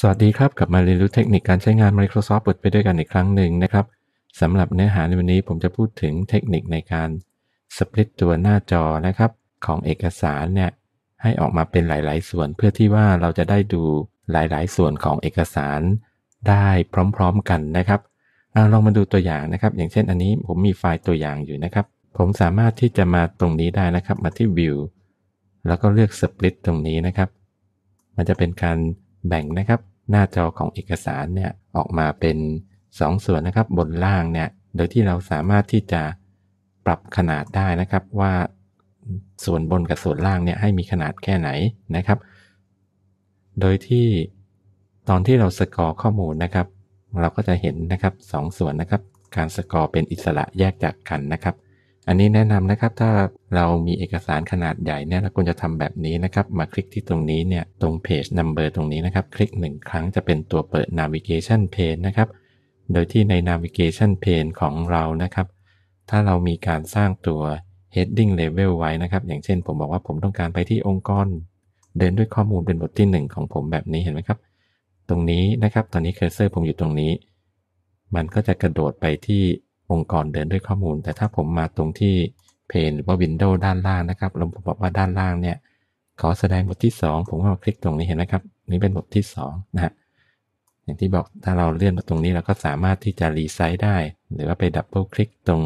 สวัสดีครับกลับมาเรียนรู้เทคนิคการใช้งาน Microsoft Word ไปด้วยกันอีกครั้งหนึ่งนะครับสำหรับเนื้อหาในวันนี้ผมจะพูดถึงเทคนิคในการสปลิตตัวหน้าจอนะครับ ของเอกสารเนี่ยให้ออกมาเป็นหลาย ๆ ส่วนเพื่อที่ว่าเราจะได้ดูหลาย ๆ ส่วนของเอกสารได้พร้อม ๆ กันนะครับอลองมาดูตัวอย่างนะครับ อย่างเช่นอันนี้ผมมีไฟล์ตัวอย่างอยู่นะครับ ผมสามารถที่จะมาตรงนี้ได้นะครับ มาที่ View แล้วก็เลือก Split ตรงนี้นะครับ มันจะเป็นการแบ่งนะครับหน้าจอของเอกสารเนี่ยออกมาเป็น2สส่วนนะครับ บนล่างเนี่ยโดยที่เราสามารถที่จะปรับขนาดได้นะครับ ว่าส่วนบนกับส่วนล่างเนี่ยให้มีขนาดแค่ไหนนะครับโดยที่ตอนที่เราสกอร์ข้อมูลนะครับเราก็จะเห็นนะครับ 2สส่วนนะครับ การสกอร์เป็นอิสระแยกจากกันนะครับอันนี้แนะนำนะครับถ้าเรามีเอกสารขนาดใหญ่เนี่ยเราควรจะทำแบบนี้นะครับ มาคลิกที่ตรงนี้เนี่ยตรงเพจ e Number ตรงนี้นะครับ คลิก 1 ครั้งจะเป็นตัวเปิด Navigation Pane นะครับโดยที่ใน Navigation Pane ของเรานะครับ ถ้าเรามีการสร้างตัว Heading Level ไว้นะครับ อย่างเช่นผมบอกว่าผมต้องการไปที่องค์กรเดินด้วยข้อมูลเป็นบทที่ 1 ของผมแบบนี้เห็นไหมครับ ตรงนี้นะครับตอนนี้เคอร์เซอร์ผมอยู่ตรงนี้ มันก็จะกระโดดไปที่องค์กรเดินด้วยข้อมูล แต่ถ้าผมมาตรงที่เพนหรือว่าวินโดว์ด้านล่างนะครับล้ผมบอกว่าด้านล่างเนี่ยขอแสดงบทที่ 2 ผมก็มาคลิกตรงนี้เห็นนะครับ นี่เป็นบทที่2นะฮะอย่างที่บอกถ้าเราเลื่อนมาตรงนี้เราก็สามารถที่จะรีไซต์ได้ หรือว่าไปดับเบิลคลิกตรง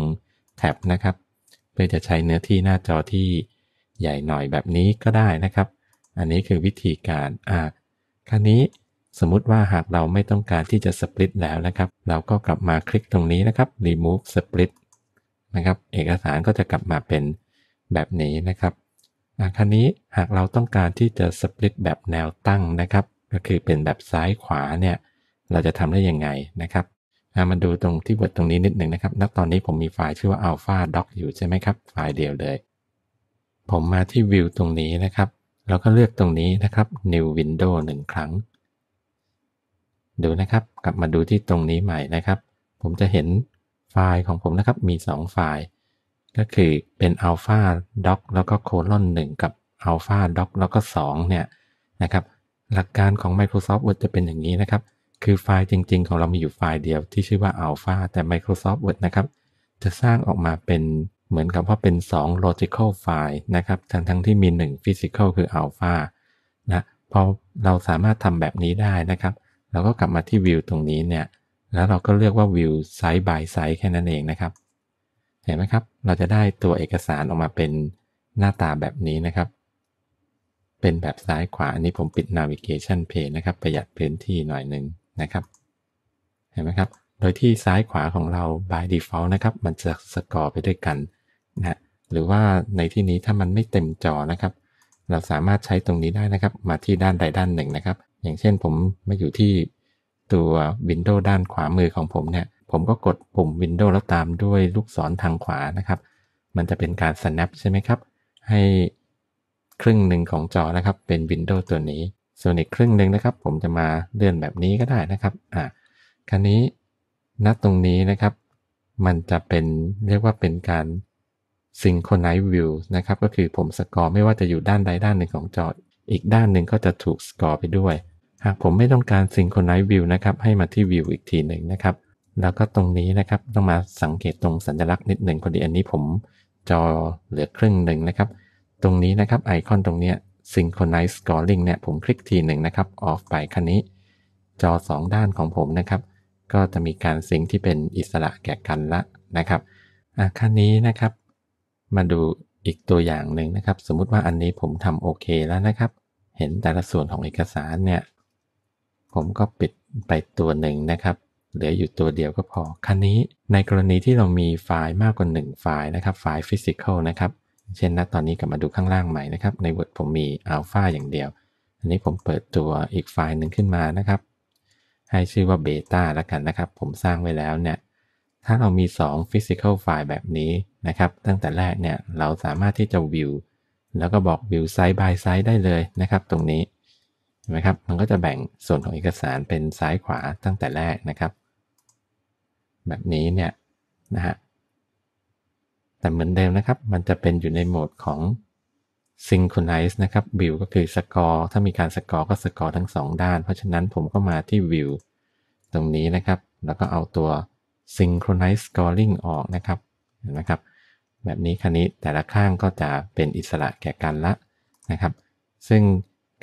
แท็บนะครับเพื่อจะใช้เนื้อที่หน้าจอที่ใหญ่หน่อยแบบนี้ก็ได้นะครับ อันนี้คือวิธีการอ่าคราวนี้สมมติว่าหากเราไม่ต้องการที่จะ split แล้วนะครับ เราก็กลับมาคลิกตรงนี้นะครับ remove split นะครับ เอกสารก็จะกลับมาเป็นแบบนี้นะครับครัวนี้หากเราต้องการที่จะ split แบบแนวตั้งนะครับ ก็คือเป็นแบบซ้ายขวา เนี่ย เราจะทำได้ยังไงนะครับมาดูตรงที่บทตรงนี้นิดหนึ่งนะครับ ณ ตอนนี้ผมมีไฟล์ชื่อว่า alpha doc อยู่ใช่ไหมครับ ไฟล์เดียวเลย ผมมาที่วิวตรงนี้นะครับ เราก็เลือกตรงนี้นะครับ new window หนึ่งครั้งดูนะครับ กลับมาดูที่ตรงนี้ใหม่นะครับ ผมจะเห็นไฟล์ของผมนะครับ มี 2 ไฟล์ ก็คือเป็น alpha doc แล้วก็โคลอน1กับ alpha doc แล้วก็ 2 เนี่ยนะครับ หลักการของ Microsoft Word จะเป็นอย่างนี้นะครับ คือไฟล์จริงๆ ของเรามีอยู่ไฟล์เดียวที่ชื่อว่า alpha แต่ Microsoft Word นะครับ จะสร้างออกมาเป็นเหมือนกับว่าเป็น 2 logical file นะครับ ทั้งทั้งที่มี 1 physical คือ alpha นะ พอเราสามารถทำแบบนี้ได้นะครับเราก็กลับมาที่วิวตรงนี้เนี่ยแล้วเราก็เลือกว่าวิวไซส์บายไซส์แค่นั้นเองนะครับ เห็นไหมครับเราจะได้ตัวเอกสารออกมาเป็นหน้าตาแบบนี้นะครับ เป็นแบบซ้ายขวา อันนี้ผมปิด navigation page นะครับ ประหยัดพื้นที่หน่อยหนึ่งนะครับ เห็นไหมครับโดยที่ซ้ายขวาของเรา by default นะครับ มันจะสกอร์ไปด้วยกันนะหรือว่าในที่นี้ถ้ามันไม่เต็มจอนะครับ เราสามารถใช้ตรงนี้ได้นะครับ มาที่ด้านใดด้านหนึ่งนะครับอย่างเช่นผมมาอยู่ที่ตัววินโดว์ด้านขวามือของผมเนี่ย ผมก็กดปุ่มวินโดว์แล้วตามด้วยลูกศรทางขวานะครับ มันจะเป็นการ snap ใช่ไหมครับ ให้ครึ่งหนึ่งของจอนะครับเป็นวินโดว์ตัวนี้ ส่วนอีกครึ่งหนึ่งนะครับ ผมจะมาเลื่อนแบบนี้ก็ได้นะครับ อ่าครานี้ณตรงนี้นะครับ มันจะเป็นเรียกว่าเป็นการซิงค h r ไน i ์วิวนะครับ ก็คือผมสกอร์ไม่ว่าจะอยู่ด้านใดด้านหนึ่งของจอ อีกด้านหนึ่งก็จะถูกสกอร์ไปด้วยหากผมไม่ต้องการสิ่งคนไลฟ์วิวนะครับ ให้มาที่วิวอีกทีหนึ่งนะครับ แล้วก็ตรงนี้นะครับ ต้องมาสังเกตตรงสัญลักษณ์นิดหนึ่งพอดีอันนี้ผมจอเหลือครึ่งหนึ่งนะครับ ตรงนี้นะครับไอคอนตรงเนี้ย synchronize s c r o l l i n g เนี่ยผมคลิกทีหนึ่งนะครับออฟไปคันนี้ จอ 2 ด้านของผมนะครับ ก็จะมีการซิงที่เป็นอิสระแก่กันละนะครับอ่ะคันนี้นะครับ มาดูอีกตัวอย่างหนึ่งนะครับ สมมุติว่าอันนี้ผมทำโอเคแล้วนะครับ เห็นแต่ละส่วนของเอกสารเนี่ยผมก็ปิดไปตัวหนึ่งนะครับ เหลืออยู่ตัวเดียวก็พอคันนี้ ในกรณีที่เรามีไฟล์มากกว่า 1 ไฟล์นะครับ ไฟล์ฟิสิกอลนะครับ เช่นนะตอนนี้กลับมาดูข้างล่างใหม่นะครับ ใน Word ผมมีอัลฟาอย่างเดียว อันนี้ผมเปิดตัวอีกไฟล์หนึ่งขึ้นมานะครับ ให้ชื่อว่าเบต้าแล้วกันนะครับ ผมสร้างไว้แล้วเนี่ย ถ้าเรามี2 Physical ไฟล์แบบนี้นะครับ ตั้งแต่แรกเนี่ย เราสามารถที่จะวิว แล้วก็บอกวิวไซส์บายไซส์ได้เลยนะครับ ตรงนี้ไหมครับมันก็จะแบ่งส่วนของเอกสารเป็นซ้ายขวาตั้งแต่แรกนะครับ แบบนี้เนี่ย นะฮะ แต่เหมือนเดิมนะครับมันจะเป็นอยู่ในโหมดของ synchronize นะครับ view ก็คือสกอร์ถ้ามีการสกอร์ก็สกอร์ทั้ง2ด้านเพราะฉะนั้นผมก็มาที่ view ตรงนี้นะครับ แล้วก็เอาตัว synchronize scoring ออกนะครับนะครับ แบบนี้คันนี้แต่ละข้างก็จะเป็นอิสระแก่กันละนะครับ ซึ่ง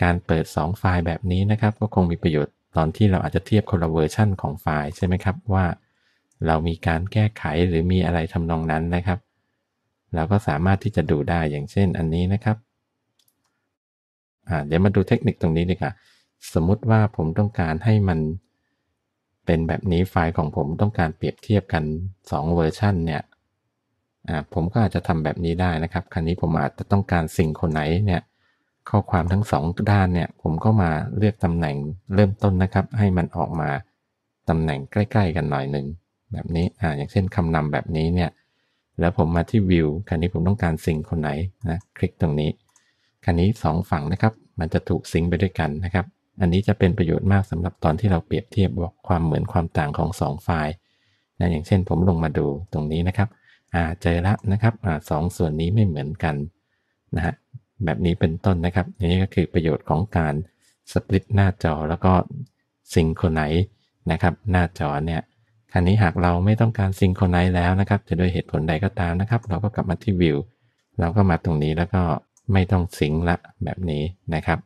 การเปิด 2 ไฟล์แบบนี้นะครับก็คงมีประโยชน์ตอนที่เราอาจจะเทียบคนละเวอร์ชันของไฟล์ใช่ไหมครับ ว่าเรามีการแก้ไขหรือมีอะไรทำนองนั้นนะครับเราก็สามารถที่จะดูได้อย่างเช่นอันนี้นะครับเดี๋ยวมาดูเทคนิคตรงนี้ดีกว่าสมมุติว่าผมต้องการให้มันเป็นแบบนี้ไฟล์ของผมต้องการเปรียบเทียบกัน2เวอร์ชันเนี่ยผมก็อาจจะทำแบบนี้ได้นะครับครั้นี้ผมอาจจะต้องการสิ่งคนไหนเนี่ยข้อความทั้งสองด้านเนี่ยผมก็มาเลือกตำแหน่งเริ่มต้นนะครับ ให้มันออกมาตำแหน่งใกล้ ๆ กันหน่อยหนึ่งแบบนี้อ่าอย่างเช่นคำนำแบบนี้เนี่ยแล้วผมมาที่วิวคันนี้ผมต้องการสิงคนไหนนะคลิกตรงนี้คันนี้ 2 ฝั่งนะครับ มันจะถูกสิงไปด้วยกันนะครับ อันนี้จะเป็นประโยชน์มากสำหรับตอนที่เราเปรียบเทียบบอกความเหมือนความต่างของ2ไฟล์นะอย่างเช่นผมลงมาดูตรงนี้นะครับอ่าเจอละนะครับอ่าสส่วนนี้ไม่เหมือนกันนะฮะแบบนี้เป็นต้นนะครับนี้ก็คือประโยชน์ของการสปลิตหน้าจอแล้วก็ซิงโครไนนะครับ หน้าจอเนี่ยคราวนี้หากเราไม่ต้องการซิงโครไนแล้วนะครับจะด้วยเหตุผลใดก็ตามนะครับ เราก็กลับมาที่วิวเราก็มาตรงนี้แล้วก็ไม่ต้องซิงละแบบนี้นะครับ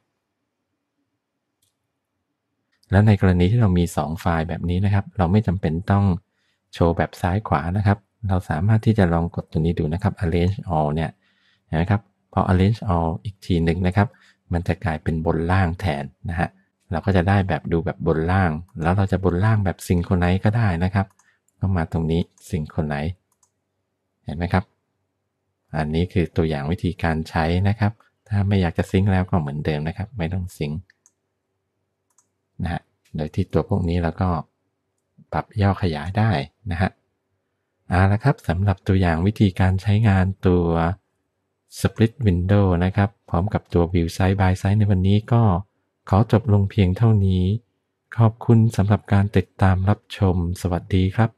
แล้วในกรณีที่เรามี 2 ไฟล์แบบนี้นะครับ เราไม่จำเป็นต้องโชว์แบบซ้ายขวานะครับ เราสามารถที่จะลองกดตัวนี้ดูนะครับ arrange all เนี่ยนะครับพอ arrange all อีกทีหนึ่งนะครับ มันจะกลายเป็นบนล่างแทนนะฮะ เราก็จะได้แบบดูแบบบนล่าง แล้วเราจะบนล่างแบบซิงคนไหนก็ได้นะครับก็มาตรงนี้ซิงคนไหน เห็นไหมครับ อันนี้คือตัวอย่างวิธีการใช้นะครับ ถ้าไม่อยากจะซิงแล้วก็เหมือนเดิมนะครับ ไม่ต้องซิงนะฮะ โดยที่ตัวพวกนี้เราก็ปรับย่อขยายได้นะฮะเอาละครับสำหรับตัวอย่างวิธีการใช้งานตัว Split Window นะครับ พร้อมกับตัว View Side by Side ในวันนี้ก็ ขอจบลงเพียงเท่านี้ ขอบคุณสำหรับการติดตามรับชม สวัสดีครับ